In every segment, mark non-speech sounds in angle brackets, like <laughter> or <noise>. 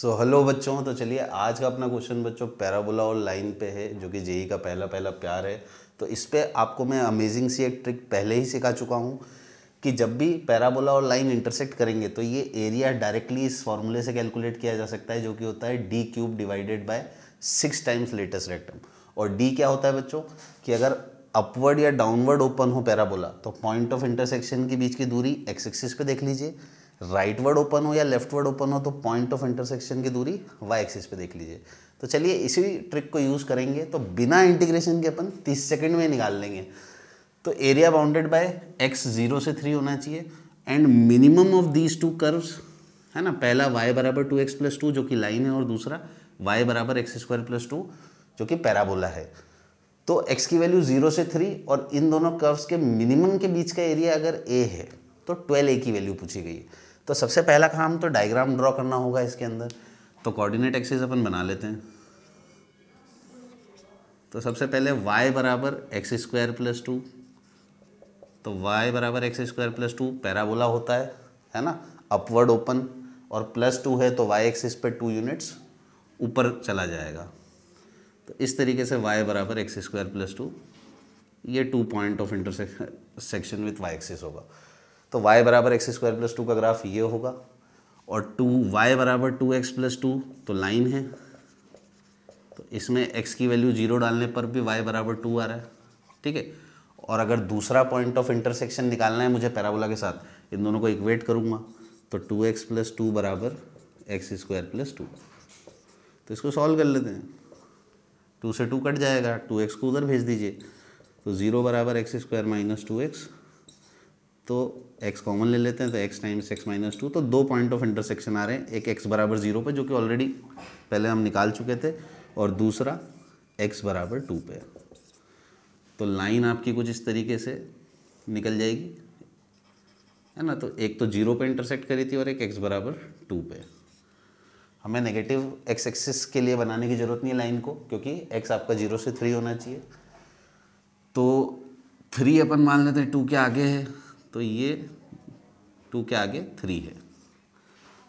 सो so, hello बच्चों तो चलिए आज का अपना क्वेश्चन बच्चों पैराबोला और लाइन पे है जो कि जेई का पहला पहला प्यार है तो इस पर आपको मैं अमेजिंग सी एक ट्रिक पहले ही सिखा चुका हूँ कि जब भी पैराबोला और लाइन इंटरसेक्ट करेंगे तो ये एरिया डायरेक्टली इस फॉर्मूले से कैलकुलेट किया जा सकता है जो कि होता है D cube divided by six times latus rectum और डी क्या होता है बच्चों कि अगर अपवर्ड या डाउनवर्ड ओपन हो पैराबोला तो पॉइंट ऑफ इंटरसेक्शन के बीच की दूरी एक्स एक्सिस पे देख लीजिए राइट वर्ड ओपन हो या लेफ्ट वर्ड ओपन हो तो पॉइंट ऑफ इंटरसेक्शन की दूरी वाई एक्सिस पे देख लीजिए तो चलिए इसी ट्रिक को यूज़ करेंगे तो बिना इंटीग्रेशन के अपन 30 सेकंड में निकाल लेंगे तो area bounded by X zero से थ्री होना चाहिए and minimum of these two curves है ना पहला वाई बराबर टू एक्स प्लस टू जो कि लाइन है और दूसरा वाई बराबर एक्स स्क्वायर प्लस टू जो कि पैराबोला है तो एक्स की वैल्यू जीरो से थ्री और इन दोनों कर्व्स के मिनिमम के बीच का एरिया अगर ए है तो ट्वेल्व ए की वैल्यू पूछी गई है तो सबसे पहला काम तो डायग्राम ड्रॉ करना होगा इसके अंदर तो कोऑर्डिनेट एक्सिस अपन बना लेते हैं तो सबसे पहले y बराबर एक्स स्क्वायर प्लस टू तो y बराबर X square plus two parabola होता है है ना अपवर्ड ओपन और प्लस टू है तो y एक्सिस पे टू यूनिट्स ऊपर चला जाएगा तो इस तरीके से y बराबर एक्स स्क्वायर प्लस टू ये two point of intersection section with Y axis होगा तो y बराबर एक्स स्क्वायर प्लस टू का ग्राफ ये होगा और टू वाई बराबर टू एक्स प्लस टू तो लाइन है तो इसमें x की वैल्यू जीरो डालने पर भी y बराबर टू आ रहा है ठीक है और अगर दूसरा पॉइंट ऑफ इंटरसेक्शन निकालना है मुझे पैराबोला के साथ इन दोनों को इक्वेट करूँगा तो टू एक्स प्लस टू बराबर एक्स स्क्वायर प्लस टू तो इसको सॉल्व कर लेते हैं टू से टू कट जाएगा टू एक्स को उधर भेज दीजिए तो ज़ीरो बराबर X square minus two X तो x कॉमन ले लेते हैं तो x times X minus two तो दो पॉइंट ऑफ इंटरसेक्शन आ रहे हैं एक x बराबर जीरो पर जो कि ऑलरेडी पहले हम निकाल चुके थे और दूसरा x बराबर टू पे तो लाइन आपकी कुछ इस तरीके से निकल जाएगी है ना तो एक तो जीरो पे इंटरसेक्ट करी थी और एक x बराबर टू पे हमें नेगेटिव x एक्सिस के लिए बनाने की ज़रूरत नहीं है लाइन को क्योंकि x आपका जीरो से थ्री होना चाहिए तो थ्री अपन मान लेते हैं टू के आगे है तो ये टू के आगे थ्री है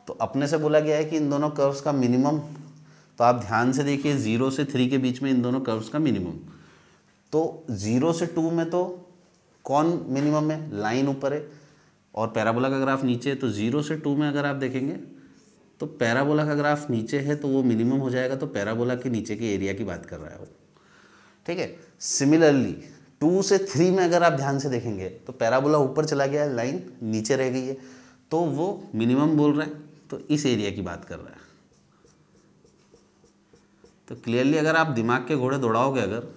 तो अपने से बोला गया है कि इन दोनों कर्व्स का मिनिमम तो आप ध्यान से देखिए ज़ीरो से थ्री के बीच में इन दोनों कर्व्स का मिनिमम तो ज़ीरो से टू में तो कौन मिनिमम है लाइन ऊपर है और पैराबोला का ग्राफ नीचे है तो ज़ीरो से टू में अगर आप देखेंगे तो पैराबोला का ग्राफ नीचे है तो वो मिनिमम हो जाएगा तो पैराबोला के नीचे के एरिया की बात कर रहा है वो ठीक है सिमिलरली टू से थ्री में अगर आप ध्यान से देखेंगे तो पैराबोला ऊपर चला गया है लाइन नीचे रह गई है तो वो मिनिमम बोल रहे हैं तो इस एरिया की बात कर रहा है तो क्लियरली अगर आप दिमाग के घोड़े दौड़ाओगे अगर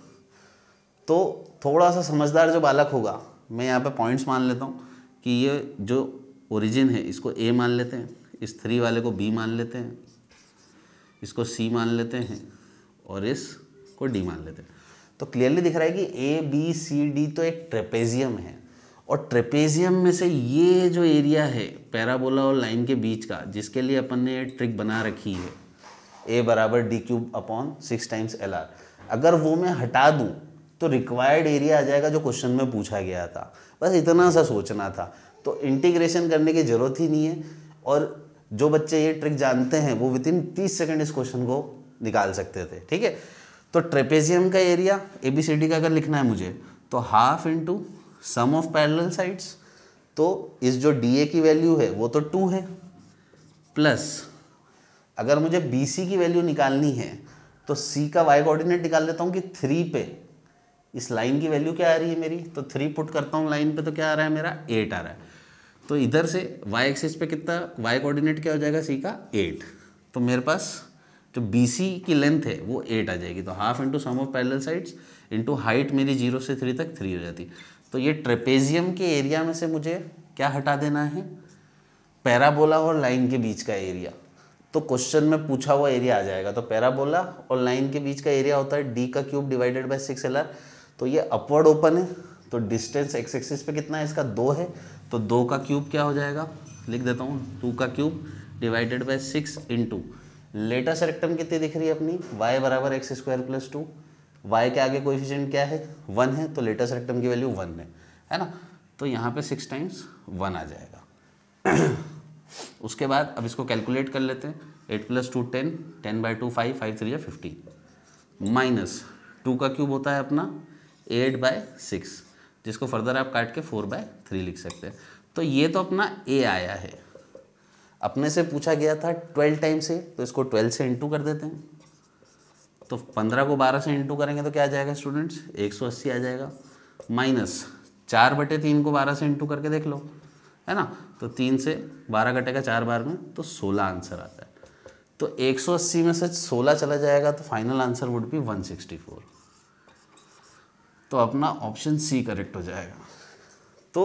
तो थोड़ा सा समझदार जो बालक होगा मैं यहाँ पे पॉइंट्स मान लेता हूँ कि ये जो ओरिजिन है इसको ए मान लेते हैं इस थ्री वाले को बी मान लेते हैं इसको सी मान लेते हैं और इसको डी मान लेते हैं तो क्लियरली दिख रहा है कि ए बी सी डी तो एक ट्रेपेजियम है और ट्रेपेजियम में से ये जो एरिया है पैराबोला और लाइन के बीच का जिसके लिए अपन ने ट्रिक बना रखी है ए बराबर D cube upon six times L R अगर वो मैं हटा दूँ तो रिक्वायर्ड एरिया आ जाएगा जो क्वेश्चन में पूछा गया था बस इतना सा सोचना था तो इंटीग्रेशन करने की ज़रूरत ही नहीं है और जो बच्चे ये ट्रिक जानते हैं वो विद इन तीस सेकेंड इस क्वेश्चन को निकाल सकते थे ठीक है तो ट्रेपेजियम का area A B C D का अगर लिखना है मुझे तो half into sum of parallel sides तो इस जो डी ए की वैल्यू है वो तो टू है प्लस अगर मुझे बी सी की वैल्यू निकालनी है तो सी का वाई कोऑर्डिनेट निकाल देता हूँ कि थ्री पे इस लाइन की वैल्यू क्या आ रही है मेरी तो थ्री पुट करता हूँ लाइन पे तो क्या आ रहा है मेरा एट आ रहा है तो इधर से y एक्सिस पे कितना y कोऑर्डिनेट क्या हो जाएगा c का एट तो मेरे पास जो बी सी की लेंथ है वो एट आ जाएगी तो half into sum of parallel sides into height मेरी जीरो से थ्री तक थ्री हो जाती तो ये ट्रेपेजियम के एरिया में से मुझे क्या हटा देना है पैराबोला और लाइन के बीच का एरिया तो क्वेश्चन में पूछा हुआ एरिया आ जाएगा तो पैराबोला और लाइन के बीच का एरिया होता है डी का cube divided by six L R तो ये अपवर्ड ओपन है तो डिस्टेंस एक्स एक्सिस पे कितना है इसका दो है तो दो का क्यूब क्या हो जाएगा लिख देता हूँ टू का cube divided by six into latus rectum कितनी दिख रही है अपनी वाई बराबर X square plus two Y के आगे कोफिशियंट क्या है वन है तो लेटर सेरेक्टम की वैल्यू वन है है ना तो यहाँ पे सिक्स टाइम्स वन आ जाएगा <clears throat> उसके बाद अब इसको कैलकुलेट कर लेते हैं eight plus two ten ten by two five five three या फिफ्टीन माइनस टू का क्यूब होता है अपना एट बाय सिक्स जिसको फर्दर आप काट के फोर बाय थ्री लिख सकते हैं तो ये तो अपना ए आया है अपने से पूछा गया था ट्वेल्व टाइम से तो इसको ट्वेल्व से इंटू कर देते हैं तो पंद्रह को बारह से इंटू करेंगे तो क्या आ जाएगा स्टूडेंट्स एक सौ अस्सी आ जाएगा माइनस चार बटे तीन को बारह से इंटू करके देख लो है ना तो तीन से बारह कटेगा चार बार में तो सोलह आंसर आता है तो एक सौ अस्सी में से सोलह चला जाएगा तो final answer would be one sixty four तो अपना ऑप्शन सी करेक्ट हो जाएगा तो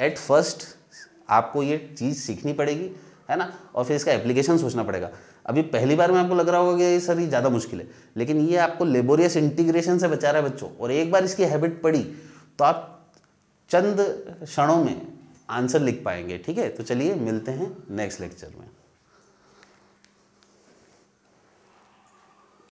एट फर्स्ट आपको ये चीज़ सीखनी पड़ेगी है ना और फिर इसका एप्लीकेशन सोचना पड़ेगा अभी पहली बार में आपको लग रहा होगा कि सर ये ज़्यादा मुश्किल है लेकिन ये आपको लेबोरियस इंटीग्रेशन से बचा रहा है बच्चों और एक बार इसकी हैबिट पड़ी तो आप चंद क्षणों में आंसर लिख पाएंगे ठीक है तो चलिए मिलते हैं नेक्स्ट लेक्चर में